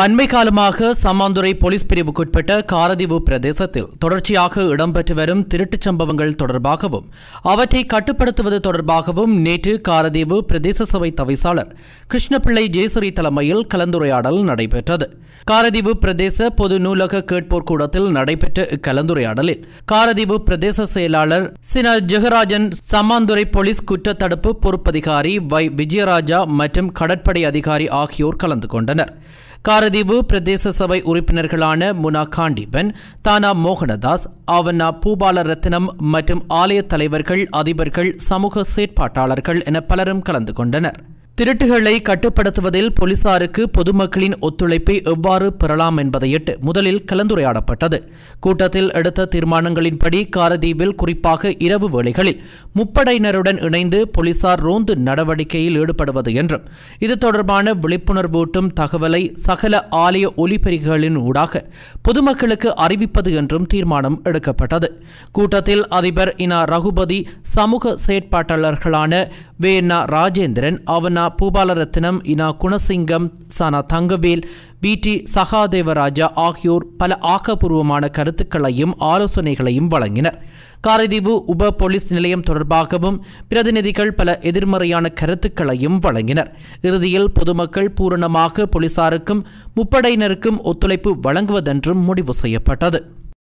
அண்மை காலமாக சம்மாந்துறை போலீஸ் பிரிவுக்குட்பட்ட காரதீவு பிரதேசத்தில் தொடர்ச்சியாக இடம்பெற்று வரும் திருட்டுச் சம்பவங்கள் தொடர்பாகவும் அவற்றை கட்டுப்படுத்துவது தொடர்பாகவும் நேற்று காரதீவு பிரதேச சபை தவிசாளர் கிருஷ்ணபிள்ளை ஜெயசரி தலைமையில் கலந்துரையாடல் நடைபெற்றது காரதீவு பிரதேச பொது நூலக கேட்போர் கூடத்தில் நடைபெற்ற இக்கலந்துரையாடலில் காரதீவு பிரதேச செயலாளர் சின ஜெகராஜன் சம்மாந்துறை போலீஸ் குற்றத்தடுப்பு பொறுப்பதிகாரி வை விஜயராஜா மற்றும் கடற்படை அதிகாரி ஆகியோர் கலந்து கொண்டனர் பாரதீவு பிரதேச சபை உறுப்பினர்களான முனா காண்டீபன் தானா மோகனதாஸ் ஆவண்ணா பூபால ரத்னம் மற்றும் ஆலய தலைவர்கள் அதிபர்கள் சமூக செயற்பாட்டாளர்கள் என பலரும் கலந்து கொண்டனர் திருட்டுகளை கட்டுப்படுத்துவதில் போலீசாருக்கு பொதுமக்களின் ஒத்துழைப்பை எவ்வாறு பெறலாம் என்பதையிட்டு முதலில் கலந்துரையாடப்பட்டது கூட்டத்தில் எடுத்த தீர்மானங்களின்படி காரதீவில் குறிப்பாக இரவு வேளைகளில் முப்படையினருடன் இணைந்து போலீசார் ரோந்து நடவடிக்கையில் ஈடுபடுவது என்றும் இது தொடர்பான விழிப்புணர்வூட்டும் தகவலை சகல ஆலய ஒலிபெருகிகளின் ஊடாக பொதுமக்களுக்கு அறிவிப்பது என்றும் தீர்மானம் எடுக்கப்பட்டது கூட்டத்தில் அதிபர் இனா ரகுபதி சமூக செயற்பாட்டாளர்களான வே ராஜேந்திரன் அவனா பூபாலரத்னம் இனா குணசிங்கம் சனா தங்கவேல் பி டி சகாதேவராஜா ஆகியோர் பல ஆக்கப்பூர்வமான கருத்துக்களையும் ஆலோசனைகளையும் வழங்கினர் காரைதீவு உப போலீஸ் நிலையம் தொடர்பாகவும் பிரதிநிதிகள் பல எதிர்மறையான கருத்துக்களையும் வழங்கினர் இறுதியில் பொதுமக்கள் பூரணமாக போலீசாருக்கும் முப்படையினருக்கும் ஒத்துழைப்பு வழங்குவதென்றும் முடிவு செய்யப்பட்டது